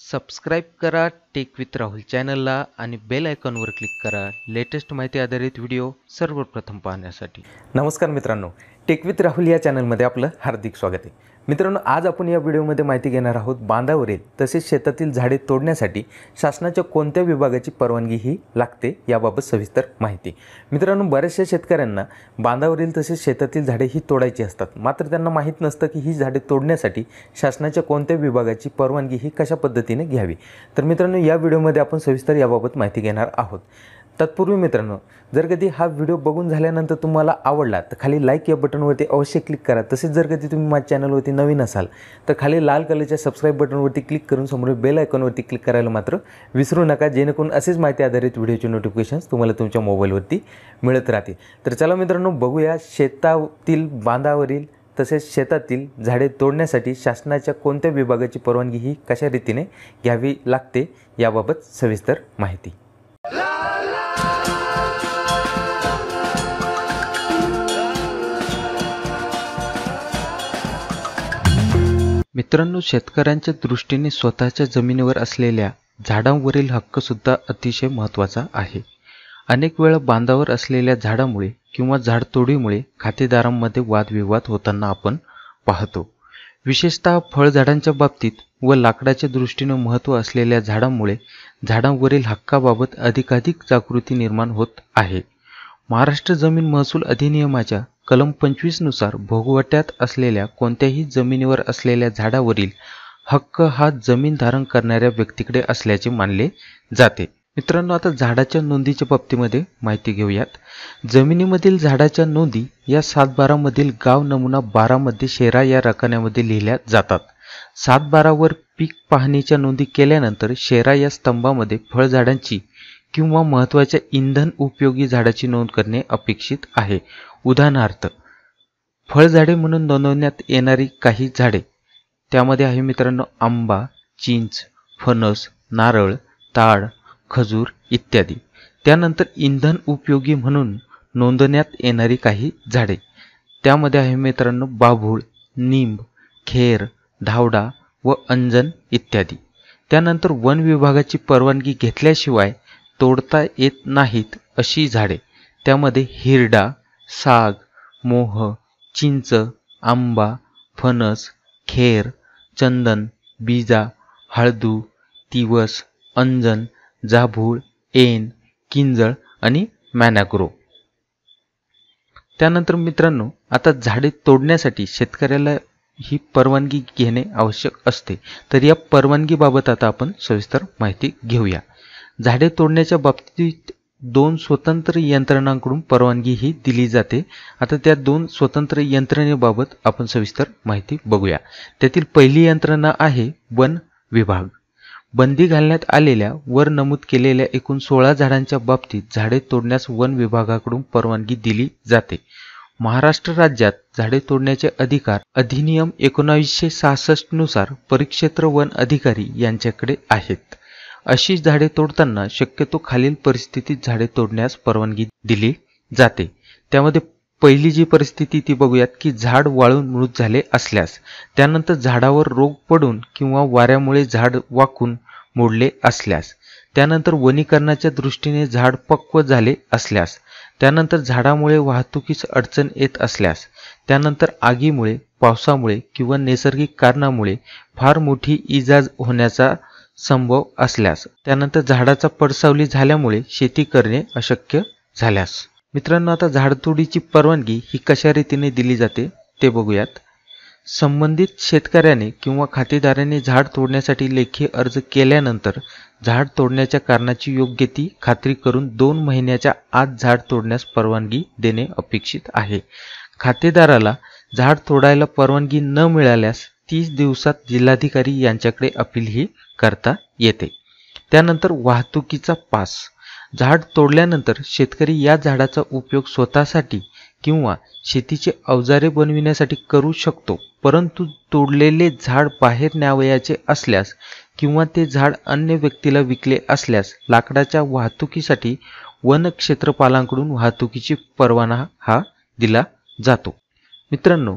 subscribe करा take with Rahul चॅनलला आणि बेल आयकॉनवर क्लिक करा लेटेस्ट माहिती आधारित व्हिडिओ सर्वप्रथम पाहण्यासाठी नमस्कार मित्रांनो टेक विथ राहुल या चॅनलमध्ये आपलं हार्दिक स्वागत आहे मित्रांनो आज आपण या व्हिडिओमध्ये माहिती घेणार आहोत बांधावरील तसेच शेतातील झाडे तोडण्यासाठी शासनाच्या कोणत्या विभागाची परवानगी ही लागते याबाबत सविस्तर माहिती मित्रांनो बऱ्याचशा शेतकऱ्यांना बांधावरील तसेच शेतातील झाडे ही तोडायची असतात मात्र त्यांना माहीत नसतं की ही झाडे तोडण्यासाठी शासनाच्या कोणत्या विभागाची परवानगी ही कशा पद्धतीने घ्यावी तर मित्रांनो या व्हिडिओमध्ये आपण सविस्तर याबाबत माहिती घेणार आहोत तत्पूर्वी मित्रांनो जर कधी हा व्हिडिओ बघून झाल्यानंतर तुम्हाला आवडला तर खाली लाईक या बटनवरती अवश्य क्लिक करा तसेच जर कधी तुम्ही माझ्या चॅनलवरती नवीन असाल तर खाली लाल कलरच्या सबस्क्राईब बटनवरती क्लिक करून समोर बेल आयकॉनवरती क्लिक करायला मात्र विसरू नका जेणेकरून असेच माहिती आधारित व्हिडिओचे नोटिफिकेशन्स तुम्हाला तुमच्या मोबाईलवरती मिळत राहतील तर चला मित्रांनो बघूया शेतातील बांधावरील तसेच शेतातील झाडे तोडण्यासाठी शासनाच्या कोणत्या विभागाची परवानगी ही कशा रीतीने घ्यावी लागते याबाबत सविस्तर माहिती मित्रांनो शेतकऱ्यांच्या दृष्टीने स्वतःच्या जमिनीवर असलेल्या झाडांवरील हक्क सुद्धा अतिशय महत्त्वाचा आहे अनेक वेळा बांधावर असलेल्या झाडामुळे किंवा झाडतोडीमुळे खातेदारांमध्ये वादविवाद होताना आपण पाहतो विशेषतः फळझाडांच्या बाबतीत व लाकडाच्या दृष्टीने महत्त्व असलेल्या झाडांमुळे झाडांवरील हक्काबाबत अधिकाधिक जागृती निर्माण होत आहे महाराष्ट्र जमीन महसूल अधिनियमाच्या कलम नुसार भोगवट्यात असलेल्या कोणत्याही जमिनीवर असलेल्या झाडावरील हक्क हा जमीन धारण करणाऱ्या व्यक्तीकडे असल्याचे मानले जाते मित्रांनो आता झाडाच्या नोंदीच्या बाबतीमध्ये माहिती घेऊयात जमिनीमधील झाडाच्या नोंदी या सातबारामधील गाव नमुना बारामध्ये शेरा या रकान्यामध्ये लिहिल्या जातात सातबारावर पीक पाहणीच्या नोंदी केल्यानंतर शेरा या स्तंभामध्ये फळझाडांची किंवा महत्त्वाच्या इंधन उपयोगी झाडाची नोंद करणे अपेक्षित आहे उदाहरणार्थ फळझाडे म्हणून नोंदवण्यात येणारी काही झाडे त्यामध्ये आहे मित्रांनो आंबा चिंच फणस नारळ ताड खजूर इत्यादी त्यानंतर इंधन उपयोगी म्हणून नोंदवण्यात येणारी काही झाडे त्यामध्ये आहे मित्रांनो बाभूळ निंब खेर धावडा व अंजन इत्यादी त्यानंतर वन विभागाची परवानगी घेतल्याशिवाय तोडता येत नाहीत अशी झाडे त्यामध्ये हिरडा साग मोह चिंच आंबा फणस खेर चंदन बीजा हळदू तिवस अंजन जाभूळ एन किंजळ आणि मॅनाग्रो त्यानंतर मित्रांनो आता झाडे तोडण्यासाठी शेतकऱ्याला ही परवानगी घेणे आवश्यक असते तर या परवानगीबाबत आता आपण सविस्तर माहिती घेऊया झाडे तोडण्याच्या बाबतीत दोन स्वतंत्र यंत्रणांकडून परवानगी ही दिली जाते आता त्या दोन स्वतंत्र यंत्रणेबाबत आपण सविस्तर माहिती बघूया त्यातील पहिली यंत्रणा आहे वन विभाग बंदी घालण्यात आलेल्या वर नमूद केलेल्या एकूण सोळा झाडांच्या बाबतीत झाडे तोडण्यास वन विभागाकडून परवानगी दिली जाते महाराष्ट्र राज्यात झाडे तोडण्याचे अधिकार अधिनियम एकोणावीसशे सहासष्ट नुसार परिक्षेत्र वन अधिकारी यांच्याकडे आहेत अशी झाडे तोडताना शक्यतो खालील परिस्थितीत झाडे तोडण्यास परवानगी दिली जाते त्यामध्ये पहिली जी परिस्थिती ती बघूयात की झाड वाळून मृत झाले असल्यास त्यानंतर झाडावर रोग पडून किंवा वाऱ्यामुळे झाड वाकून मोडले असल्यास त्यानंतर वनीकरणाच्या दृष्टीने झाड पक्व झाले असल्यास त्यानंतर झाडामुळे वाहतुकीस अडचण येत असल्यास त्यानंतर आगीमुळे पावसामुळे किंवा नैसर्गिक कारणामुळे फार मोठी इजाज होण्याचा संभव असल्यास त्यानंतर झाडाचा पडसावली झाल्यामुळे शेती करणे अशक्य झाल्यास मित्रांनो आता झाडतोडीची परवानगी ही कशा रीतीने दिली जाते ते बघूयात संबंधित शेतकऱ्याने किंवा खातेदाराने झाड तोडण्यासाठी लेखी अर्ज केल्यानंतर झाड तोडण्याच्या कारणाची योग्य ती खात्री करून दोन महिन्याच्या आत झाड तोडण्यास परवानगी देणे अपेक्षित आहे खातेदाराला झाड तोडायला परवानगी न मिळाल्यास तीस दिवसात जिल्हाधिकारी यांच्याकडे अपील ही करता येते त्यानंतर वाहतुकीचा पास झाड तोडल्यानंतर शेतकरी या झाडाचा उपयोग स्वतःसाठी किंवा शेतीचे अवजारे बनविण्यासाठी करू शकतो परंतु तोडलेले झाड बाहेर न्यावयाचे असल्यास किंवा ते झाड अन्य व्यक्तीला विकले असल्यास लाकडाच्या वाहतुकीसाठी वन क्षेत्रपालांकडून वाहतुकीची परवाना हा दिला जातो मित्रांनो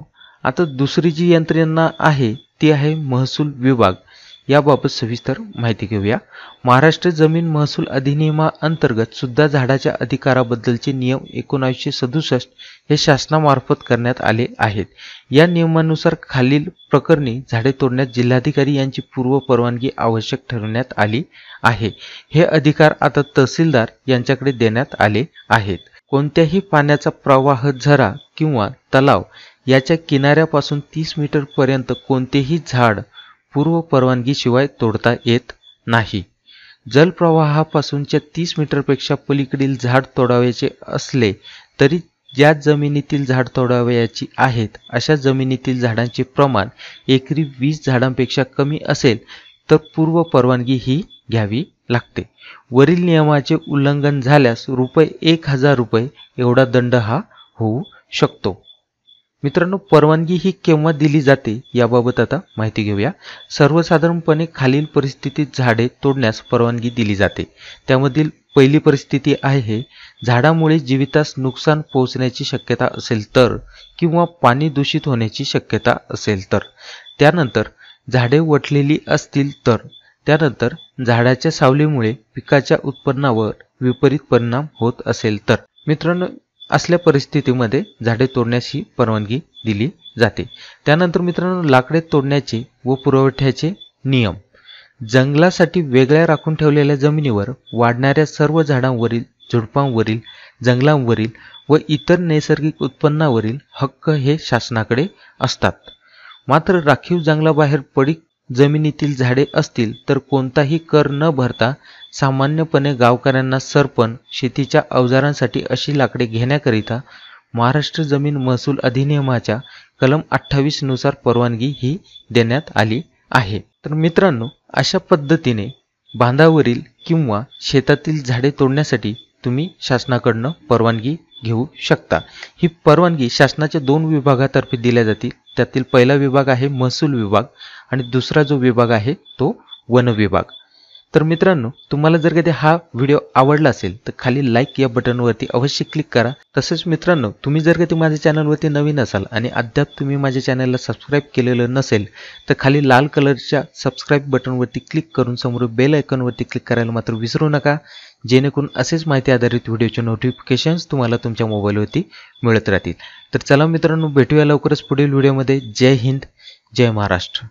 आता दुसरी जी यंत्रणा आहे ती आहे महसूल विभाग याबाबत सविस्तर माहिती घेऊया महाराष्ट्र जमीन महसूल अधिनियमाअंतर्गत सुद्धा झाडाच्या अधिकाराबद्दलचे नियम एकोणावीसशे सदुसष्ट हे शासनामार्फत करण्यात आले आहेत या नियमानुसार खालील प्रकरणी झाडे तोडण्यात जिल्हाधिकारी यांची पूर्व परवानगी आवश्यक ठरवण्यात आली आहे हे अधिकार आता तहसीलदार यांच्याकडे देण्यात आले आहेत कोणत्याही पाण्याचा प्रवाह झरा किंवा तलाव याच्या किनाऱ्यापासून तीस मीटर पर्यंत कोणतेही झाड पूर्व परवानगीशिवाय तोडता येत नाही जलप्रवाहापासूनच्या तीस मीटरपेक्षा पलीकडील झाड तोडावयाचे असले तरी ज्या जमिनीतील झाड तोडावयाची आहेत अशा जमिनीतील झाडांचे प्रमाण एकरी वीस झाडांपेक्षा कमी असेल तर पूर्व परवानगी ही घ्यावी लागते वरील नियमाचे उल्लंघन झाल्यास रुपये एक हजार रुपये एवढा दंड हा होऊ शकतो मित्रांनो परवानगी ही केव्हा दिली जाते याबाबत आता माहिती घेऊया सर्वसाधारणपणे खालील परिस्थितीत झाडे तोडण्यास परवानगी दिली जाते त्यामधील पहिली परिस्थिती आहे झाडामुळे जीवितास नुकसान पोहोचण्याची शक्यता असेल तर किंवा पाणी दूषित होण्याची शक्यता असेल तर त्यानंतर झाडे वटलेली असतील तर त्यानंतर झाडाच्या सावलीमुळे पिकाच्या उत्पन्नावर विपरीत परिणाम होत असेल तर मित्रांनो असल्या परिस्थितीमध्ये झाडे तोडण्याची परवानगी दिली जाते त्यानंतर मित्रांनो लाकडे तोडण्याचे व पुरवठ्याचे नियम जंगलासाठी वेगळ्या राखून ठेवलेल्या जमिनीवर वाढणाऱ्या सर्व झाडांवरील झुडपांवरील जंगलांवरील व इतर नैसर्गिक उत्पन्नावरील हक्क हे शासनाकडे असतात मात्र राखीव जंगलाबाहेर पडीक जमिनीतील झाडे असतील तर कोणताही कर न भरता सामान्यपणे गावकऱ्यांना सरपण शेतीच्या अवजारांसाठी अशी लाकडे घेण्याकरिता महाराष्ट्र जमीन महसूल अधिनियमाच्या कलम अठ्ठावीसनुसार परवानगी ही देण्यात आली आहे तर मित्रांनो अशा पद्धतीने बांधावरील किंवा शेतातील झाडे तोडण्यासाठी तुम्ही शासनाकडनं परवानगी घेऊ शकता ही परवानगी शासनाच्या दोन विभागातर्फे दिल्या जातील त्यातील पहिला विभाग आहे महसूल विभाग आणि दुसरा जो विभाग आहे तो वन विभाग तर मित्रांनो तुम्हाला जर कधी हा व्हिडिओ आवडला असेल तर खाली लाईक या बटनवरती अवश्य क्लिक करा तसेच मित्रांनो तुम्ही जर कधी माझ्या चॅनलवरती नवीन असाल आणि अद्याप तुम्ही माझ्या चॅनलला सबस्क्राईब केलेलं नसेल तर खाली लाल कलरच्या सबस्क्राईब बटनवरती क्लिक करून समोर बेल आयकॉनवरती क्लिक करायला मात्र विसरू नका जेणेकरून असेच माहिती आधारित व्हिडिओचे नोटिफिकेशन्स तुम्हाला तुमच्या मोबाईलवरती मिळत राहतील तर चला मित्रांनो भेटूया लवकरच पुढील व्हिडिओमध्ये जय हिंद जय महाराष्ट्र